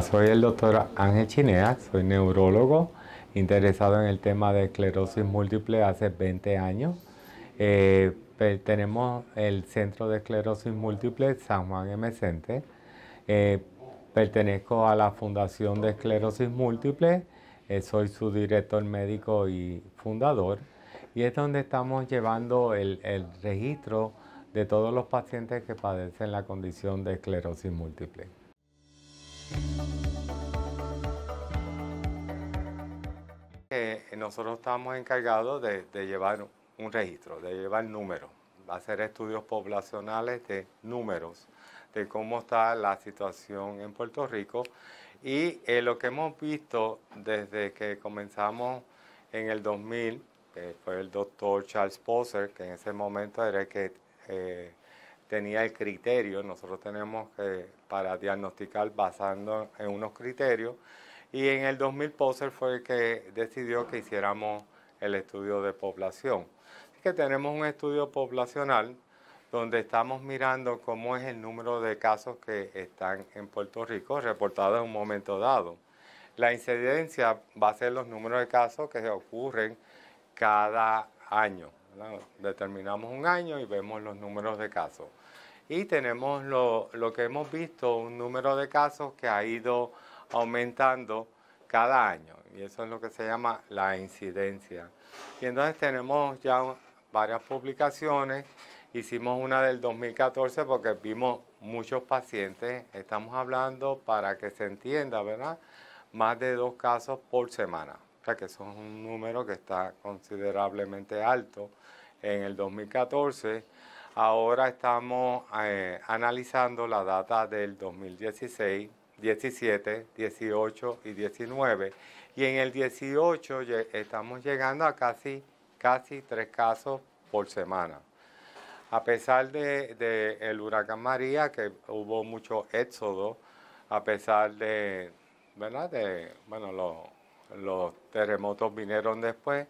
soy el doctor Ángel Chinea, soy neurólogo interesado en el tema de esclerosis múltiple hace 20 años. Eh, tenemos el Centro de Esclerosis Múltiple San Juan Center. Eh, pertenezco a la Fundación de Esclerosis Múltiple, eh, soy su director médico y fundador, y es donde estamos llevando el registro de todos los pacientes que padecen la condición de esclerosis múltiple. Eh, nosotros estamos encargados de, llevar un registro, de llevar números, hacer estudios poblacionales de números, de cómo está la situación en Puerto Rico. Y eh, lo que hemos visto desde que comenzamos en el 2000, fue el doctor Charles Poser, que en ese momento era el que eh, tenía el criterio, nosotros tenemos que, para diagnosticar basando en unos criterios, y en el 2000 Poser fue el que decidió que hiciéramos el estudio de población. Así que tenemos un estudio poblacional donde estamos mirando cómo es el número de casos que están en Puerto Rico reportados en un momento dado. La incidencia va a ser los números de casos que ocurren cada año. Determinamos un año y vemos los números de casos. Y tenemos lo, lo que hemos visto, un número de casos que ha ido aumentando cada año y eso es lo que se llama la incidencia. Y entonces tenemos ya varias publicaciones, hicimos una del 2014 porque vimos muchos pacientes, estamos hablando para que se entienda, ¿verdad? Más de dos casos por semana, o sea que eso es un número que está considerablemente alto en el 2014. Ahora estamos eh, analizando la data del 2016 17, 18 y 19. Y en el 18 estamos llegando a casi, casi tres casos por semana. A pesar del de, el huracán María, que hubo mucho éxodo, a pesar de, ¿verdad? De, bueno, los, terremotos vinieron después,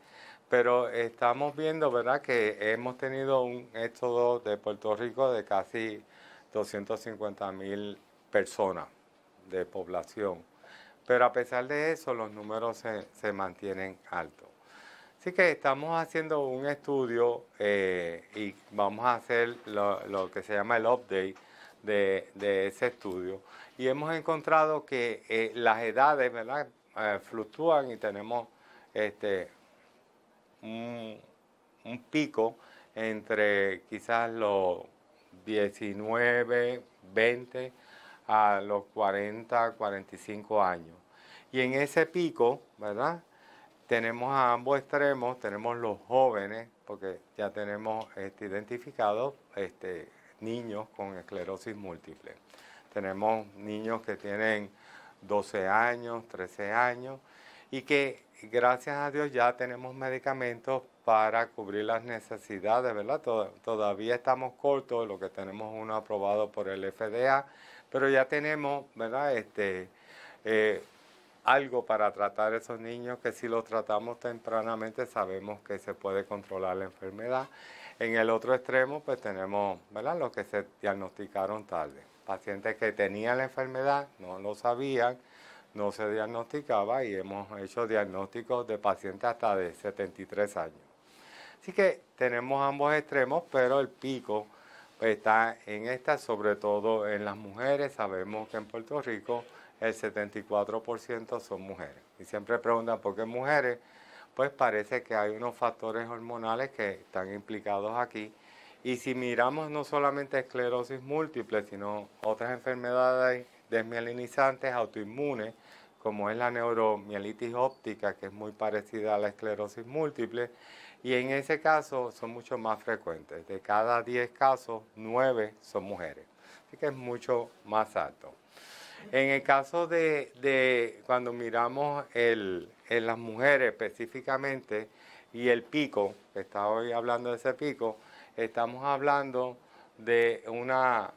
pero estamos viendo, ¿verdad?, que hemos tenido un éxodo de Puerto Rico de casi 250 mil personas de población. Pero a pesar de eso, los números se, mantienen altos. Así que estamos haciendo un estudio eh, y vamos a hacer lo, que se llama el update de, ese estudio. Y hemos encontrado que eh, las edades ¿verdad? Eh, fluctúan y tenemos este, un, un pico entre quizás los 19, 20 a los 40, 45 años. Y en ese pico, ¿verdad? Tenemos a ambos extremos, tenemos los jóvenes, porque ya tenemos este, identificados este, niños con esclerosis múltiple. Tenemos niños que tienen 12 años, 13 años, y que gracias a Dios ya tenemos medicamentos para cubrir las necesidades, ¿verdad? todavía estamos cortos, lo que tenemos uno aprobado por el FDA, pero ya tenemos, ¿verdad? Este, eh, algo para tratar a esos niños que si los tratamos tempranamente sabemos que se puede controlar la enfermedad. En el otro extremo, pues tenemos, ¿verdad? Los que se diagnosticaron tarde, pacientes que tenían la enfermedad, no lo sabían no se diagnosticaba y hemos hecho diagnósticos de pacientes hasta de 73 años. Así que tenemos ambos extremos, pero el pico está en esta, sobre todo en las mujeres. Sabemos que en Puerto Rico el 74% son mujeres. Y siempre preguntan por qué mujeres. Pues parece que hay unos factores hormonales que están implicados aquí. Y si miramos no solamente esclerosis múltiple, sino otras enfermedades desmielinizantes autoinmunes, como es la neuromielitis óptica, que es muy parecida a la esclerosis múltiple, y en ese caso son mucho más frecuentes. De cada 10 casos, 9 son mujeres, así que es mucho más alto. En el caso de, cuando miramos en las mujeres específicamente y el pico, que está hoy hablando de ese pico, estamos hablando de una,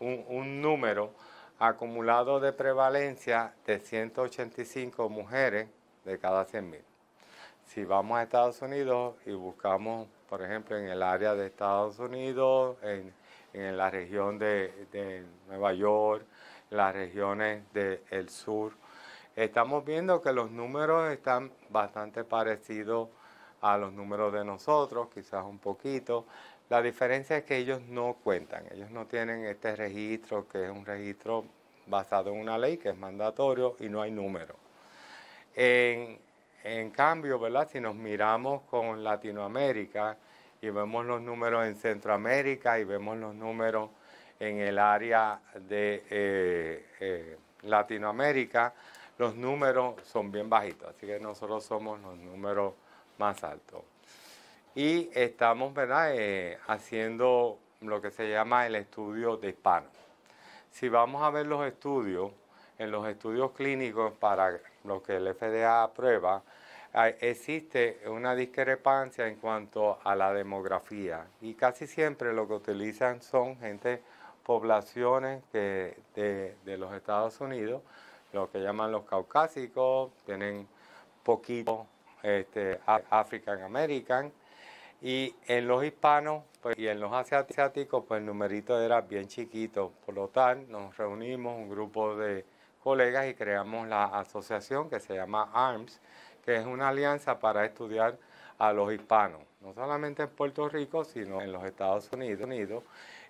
un número acumulado de prevalencia de 185 mujeres de cada 100.000. Si vamos a Estados Unidos y buscamos, por ejemplo, en el área de Estados Unidos, en, la región de, Nueva York, las regiones del sur, estamos viendo que los números están bastante parecidos a los números de nosotros, quizás un poquito. La diferencia es que ellos no cuentan, ellos no tienen este registro que es un registro basado en una ley que es mandatorio y no hay números. En, cambio, ¿verdad? Si nos miramos con Latinoamérica y vemos los números en Centroamérica y vemos los números en el área de eh, eh, Latinoamérica, los números son bien bajitos, así que nosotros somos los números más altos y estamos ¿verdad? Eh, haciendo lo que se llama el estudio de hispano. Si vamos a ver los estudios, en los estudios clínicos para lo que el FDA aprueba, existe una discrepancia en cuanto a la demografía y casi siempre lo que utilizan son gente, poblaciones de, los Estados Unidos, lo que llaman los caucásicos, tienen poquito este, African American, y en los hispanos pues, y en los asiáticos, pues el numerito era bien chiquito. Por lo tanto nos reunimos un grupo de colegas y creamos la asociación que se llama ARMS, que es una alianza para estudiar a los hispanos, no solamente en Puerto Rico, sino en los Estados Unidos.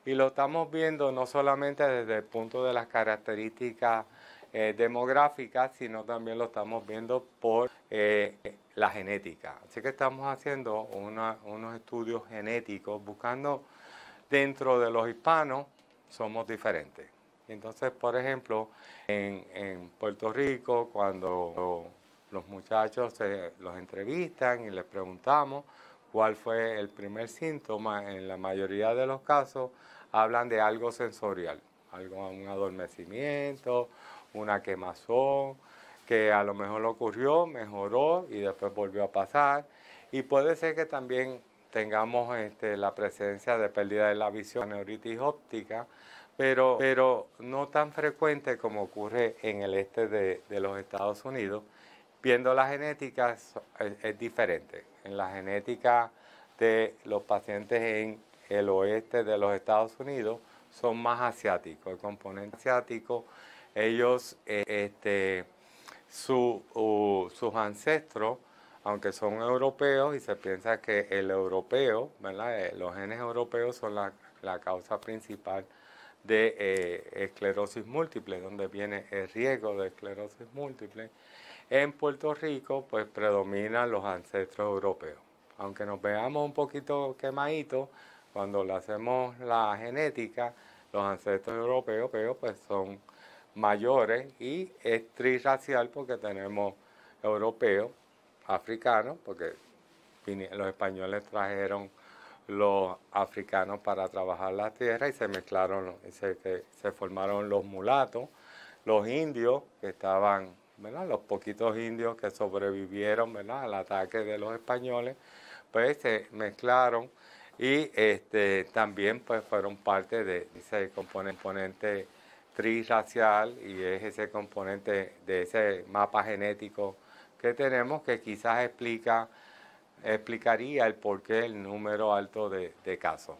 y lo estamos viendo no solamente desde el punto de las características eh, demográficas, sino también lo estamos viendo por eh, la genética. Así que estamos haciendo unos estudios genéticos buscando dentro de los hispanos somos diferentes. Entonces, por ejemplo, en, en Puerto Rico, cuando los muchachos se, los entrevistan y les preguntamos cuál fue el primer síntoma, en la mayoría de los casos hablan de algo sensorial, algo, un adormecimiento, una quemazón, que a lo mejor lo ocurrió, mejoró y después volvió a pasar. Y puede ser que también tengamos este, la presencia de pérdida de la visión, neuritis óptica, pero, pero no tan frecuente como ocurre en el este de, los Estados Unidos. Viendo la genética es, diferente. En la genética de los pacientes en el oeste de los Estados Unidos son más asiáticos. El componente asiático, ellos e, este, su, sus ancestros, aunque son europeos y se piensa que el europeo, eh, los genes europeos son la, causa principal de eh, esclerosis múltiple, donde viene el riesgo de esclerosis múltiple. En Puerto Rico, pues predominan los ancestros europeos. Aunque nos veamos un poquito quemaditos, cuando le hacemos la genética, los ancestros europeos pues son mayores y es trirracial porque tenemos europeos, africanos, porque los españoles trajeron los africanos para trabajar la tierra y se mezclaron, se, formaron los mulatos, los indios que estaban, los poquitos indios que sobrevivieron al ataque de los españoles, pues se mezclaron y este, también pues fueron parte de ese componente y es ese componente de ese mapa genético que tenemos que quizás explica, explicaría el porqué el número alto de, casos.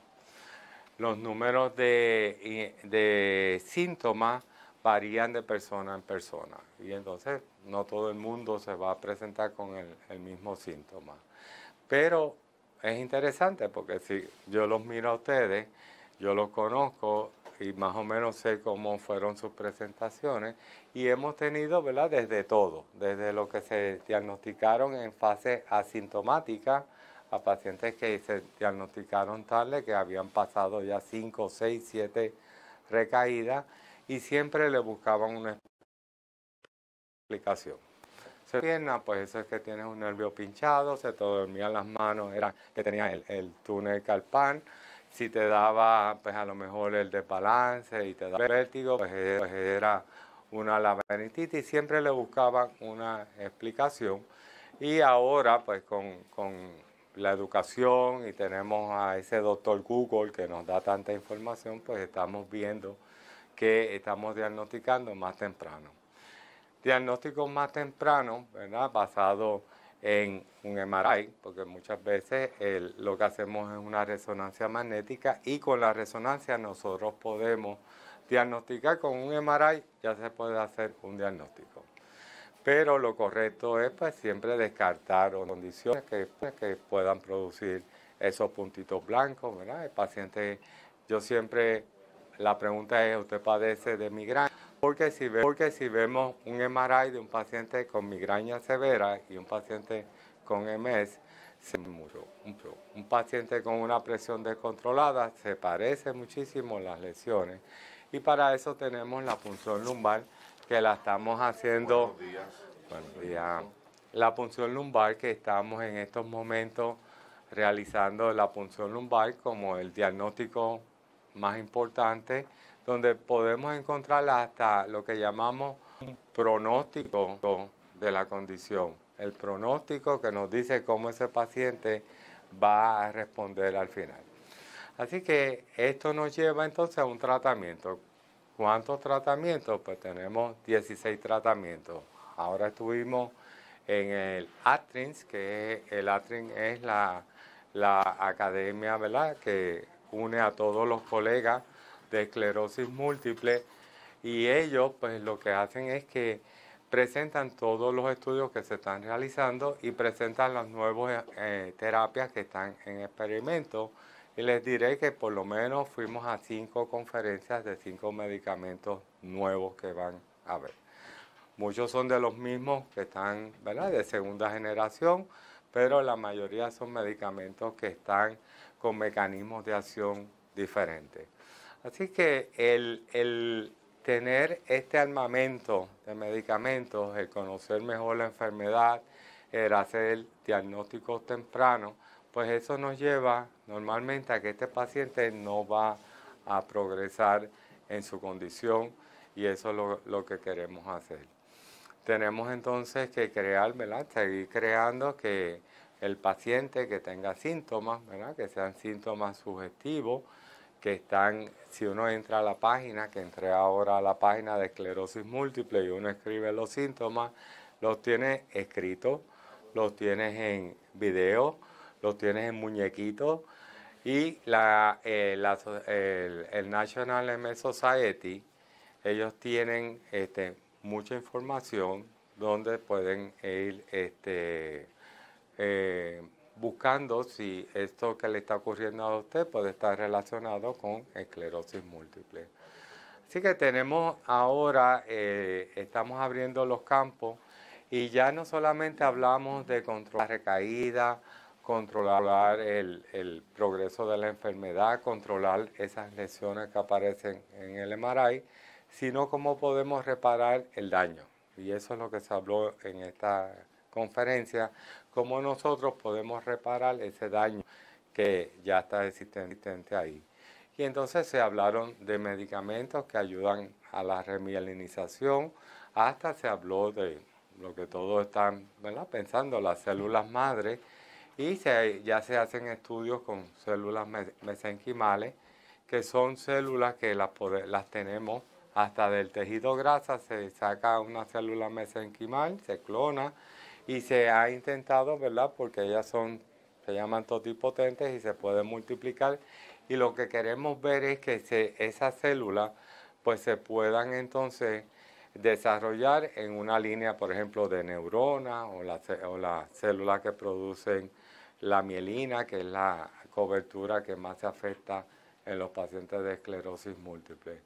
Los números de, síntomas varían de persona en persona y entonces no todo el mundo se va a presentar con el mismo síntoma. Pero es interesante porque si yo los miro a ustedes, yo los conozco, y más o menos sé cómo fueron sus presentaciones y hemos tenido, ¿verdad? Desde todo, desde lo que se diagnosticaron en fase asintomática a pacientes que se diagnosticaron tarde, que habían pasado ya 5, 6, 7 recaídas y siempre le buscaban una explicación. Se pierna, pues eso es que tienes un nervio pinchado, se te dormían las manos, era que tenía el, el túnel carpán si te daba, pues a lo mejor el desbalance y te daba vértigo, pues, eh, pues era una laberintitis y siempre le buscaban una explicación. Y ahora, pues con, la educación y tenemos a ese doctor Google que nos da tanta información, pues estamos viendo que estamos diagnosticando más temprano. Diagnóstico más temprano, ¿verdad? Basado en un MRI, porque muchas veces lo que hacemos es una resonancia magnética y con la resonancia nosotros podemos diagnosticar con un MRI, ya se puede hacer un diagnóstico. Pero lo correcto es pues, siempre descartar condiciones pues, que, puedan producir esos puntitos blancos, ¿verdad? El paciente, yo siempre, la pregunta es, ¿usted padece de migra? Porque si, vemos un MRI de un paciente con migraña severa y un paciente con MS, se murió. Un paciente con una presión descontrolada se parece muchísimo las lesiones. Y para eso tenemos la punción lumbar que la estamos haciendo. días. La punción lumbar que estamos en estos momentos realizando la punción lumbar como el diagnóstico más importante, donde podemos encontrar hasta lo que llamamos pronóstico de la condición, el pronóstico que nos dice cómo ese paciente va a responder al final. Así que esto nos lleva entonces a un tratamiento. ¿Cuántos tratamientos? Pues tenemos 16 tratamientos. Ahora estuvimos en el ATRINS, que el ATRINS es la, la academia ¿verdad? que une a todos los colegas de esclerosis múltiple y ellos pues lo que hacen es que presentan todos los estudios que se están realizando y presentan las nuevas eh, terapias que están en experimento. Y les diré que por lo menos fuimos a cinco conferencias de cinco medicamentos nuevos que van a ver. Muchos son de los mismos que están ¿verdad? de segunda generación, pero la mayoría son medicamentos que están con mecanismos de acción diferentes. Así que el, tener este armamento de medicamentos, el conocer mejor la enfermedad, el hacer diagnósticos tempranos, pues eso nos lleva normalmente a que este paciente no va a progresar en su condición y eso es lo, lo que queremos hacer. Tenemos entonces que crear, ¿verdad? Seguir creando que el paciente que tenga síntomas, ¿verdad? que sean síntomas sugestivos, que están, si uno entra a la página, que entré ahora a la página de esclerosis múltiple y uno escribe los síntomas, los tiene escritos, los tienes en video, los tienes en muñequitos y eh, el, el, National MS Society, ellos tienen este, mucha información donde pueden ir este, eh, buscando si esto que le está ocurriendo a usted puede estar relacionado con esclerosis múltiple. Así que tenemos ahora, eh, estamos abriendo los campos y ya no solamente hablamos de controlar la recaída, controlar el, el, progreso de la enfermedad, controlar esas lesiones que aparecen en el MRI, sino cómo podemos reparar el daño. Y eso es lo que se habló en esta conferencia, cómo nosotros podemos reparar ese daño que ya está existente ahí. Y entonces se hablaron de medicamentos que ayudan a la remielinización, hasta se habló de lo que todos están pensando, las células madre, y ya se hacen estudios con células mesenquimales, que son células que las tenemos hasta del tejido grasa, se saca una célula mesenquimal, se clona, y se ha intentado, ¿verdad? Porque ellas son, se llaman totipotentes y se pueden multiplicar. Y lo que queremos ver es que esas células, pues se puedan entonces desarrollar en una línea, por ejemplo, de neuronas o las células que producen la mielina, que es la cobertura que más se afecta en los pacientes de esclerosis múltiple.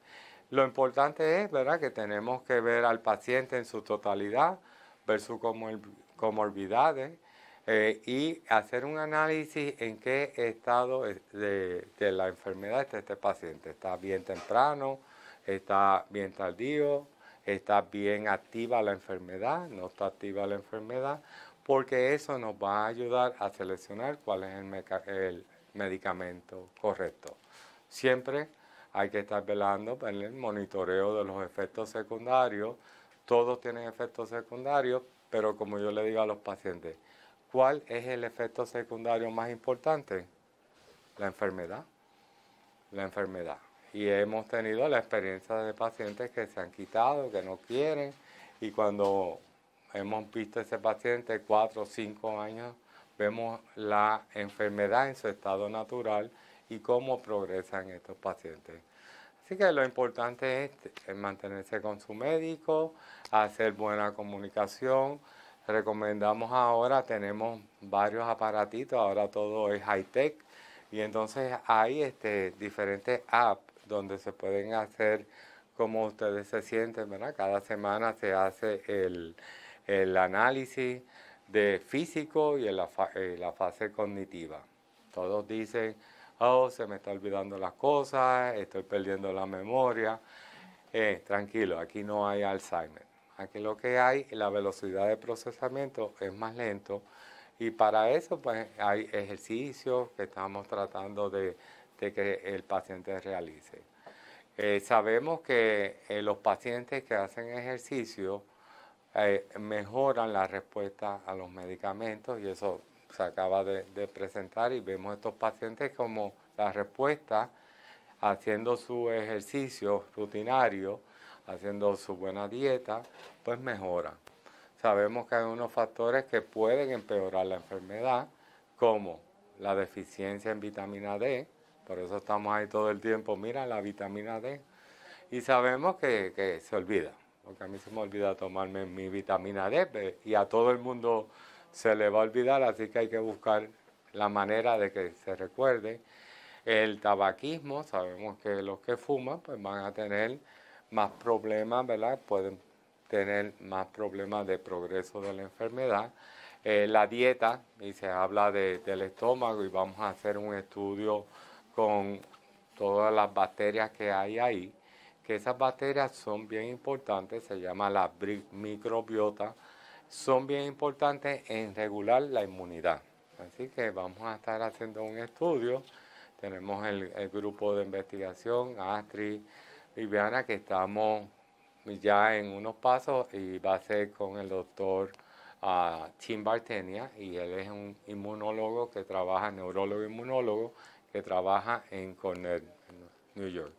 Lo importante es, ¿verdad?, que tenemos que ver al paciente en su totalidad, ver su, como el, comorbidades, eh, y hacer un análisis en qué estado de, la enfermedad está este paciente. ¿Está bien temprano? ¿Está bien tardío? ¿Está bien activa la enfermedad? ¿No está activa la enfermedad? Porque eso nos va a ayudar a seleccionar cuál es el, el medicamento correcto. Siempre hay que estar velando en el monitoreo de los efectos secundarios. Todos tienen efectos secundarios, pero como yo le digo a los pacientes, ¿cuál es el efecto secundario más importante? La enfermedad. La enfermedad. Y hemos tenido la experiencia de pacientes que se han quitado, que no quieren, y cuando hemos visto a ese paciente cuatro o cinco años, vemos la enfermedad en su estado natural y cómo progresan estos pacientes. Así que lo importante es, eh, mantenerse con su médico, hacer buena comunicación. Recomendamos ahora, tenemos varios aparatitos, ahora todo es high-tech y entonces hay este, diferentes apps donde se pueden hacer como ustedes se sienten, ¿verdad? Cada semana se hace el, análisis de físico y la, eh, la fase cognitiva. Todos dicen oh, se me está olvidando las cosas, estoy perdiendo la memoria. Eh, tranquilo, aquí no hay Alzheimer. Aquí lo que hay, la velocidad de procesamiento es más lento y para eso pues hay ejercicios que estamos tratando de, que el paciente realice. Eh, sabemos que eh, los pacientes que hacen ejercicio mejoran la respuesta a los medicamentos y eso se acaba de, presentar y vemos estos pacientes como la respuesta haciendo su ejercicio rutinario, haciendo su buena dieta, pues mejora. Sabemos que hay unos factores que pueden empeorar la enfermedad, como la deficiencia en vitamina D, por eso estamos ahí todo el tiempo, mira la vitamina D, y sabemos que, que se olvida, porque a mí se me olvida tomarme mi vitamina D y a todo el mundo se le va a olvidar, así que hay que buscar la manera de que se recuerde. El tabaquismo, sabemos que los que fuman pues van a tener más problemas, ¿verdad? Pueden tener más problemas de progreso de la enfermedad. Eh, la dieta, y se habla de, del estómago, y vamos a hacer un estudio con todas las bacterias que hay ahí, que esas bacterias son bien importantes, se llama la microbiota son bien importantes en regular la inmunidad. Así que vamos a estar haciendo un estudio. Tenemos el, grupo de investigación, Astri, Viviana, que estamos ya en unos pasos y va a ser con el doctor ah, Tim Bartenia y él es un inmunólogo que trabaja, neurólogo inmunólogo, que trabaja en Cornell, New York.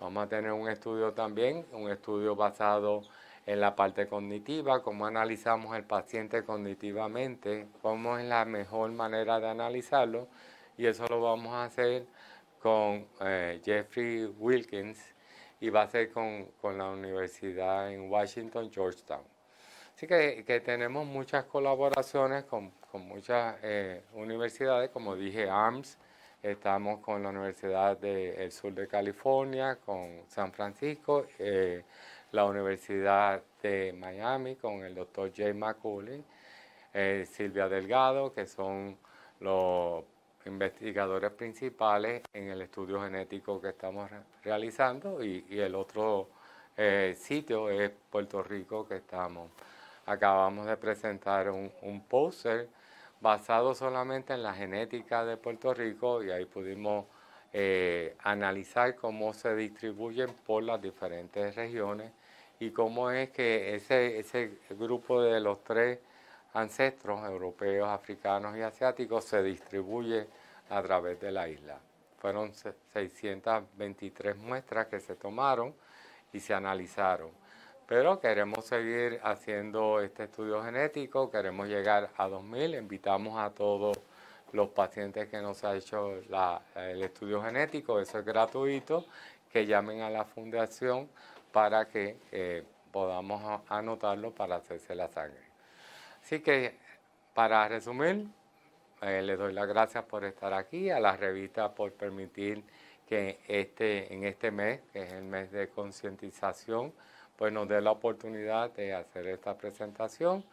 Vamos a tener un estudio también, un estudio basado en la parte cognitiva, cómo analizamos el paciente cognitivamente, cómo es la mejor manera de analizarlo y eso lo vamos a hacer con eh, Jeffrey Wilkins y va a ser con, la universidad en Washington, Georgetown. Así que, tenemos muchas colaboraciones con, muchas eh, universidades, como dije, ARMS, estamos con la Universidad del Sur de California, con San Francisco. Eh, la Universidad de Miami con el doctor Jay McCauley, eh, Silvia Delgado, que son los investigadores principales en el estudio genético que estamos realizando y, el otro eh, sitio es Puerto Rico que estamos. Acabamos de presentar un, un póster basado solamente en la genética de Puerto Rico y ahí pudimos eh, analizar cómo se distribuyen por las diferentes regiones y cómo es que ese, ese grupo de los tres ancestros europeos, africanos y asiáticos se distribuye a través de la isla. Fueron 623 muestras que se tomaron y se analizaron. Pero queremos seguir haciendo este estudio genético, queremos llegar a 2.000, invitamos a todos los pacientes que nos ha hecho el estudio genético, eso es gratuito, que llamen a la fundación para que eh, podamos anotarlo para hacerse la sangre. Así que, para resumir, eh, les doy las gracias por estar aquí, a la revista por permitir que este, en este mes, que es el mes de concientización, pues nos dé la oportunidad de hacer esta presentación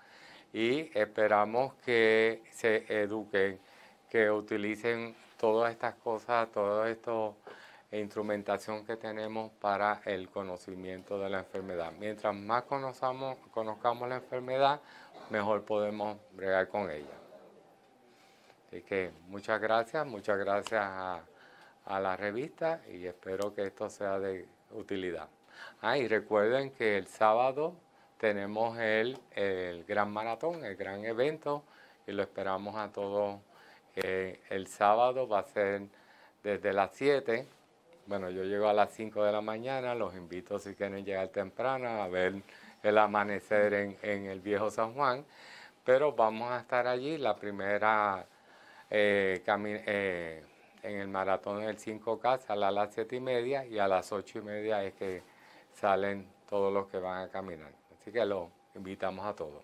y esperamos que se eduquen que utilicen todas estas cosas, toda esta eh, instrumentación que tenemos para el conocimiento de la enfermedad. Mientras más conozcamos, conozcamos la enfermedad, mejor podemos bregar con ella. Así que muchas gracias, muchas gracias a, la revista y espero que esto sea de utilidad. Ah, y recuerden que el sábado tenemos el, el gran maratón, el gran evento y lo esperamos a todos el sábado va a ser desde las 7. Bueno, yo llego a las 5 de la mañana, los invito si quieren llegar temprano a ver el amanecer en, el viejo San Juan, pero vamos a estar allí la primera eh, eh, en el maratón el 5K, sale a las 7 y media y a las 8 y media es que salen todos los que van a caminar. Así que los invitamos a todos.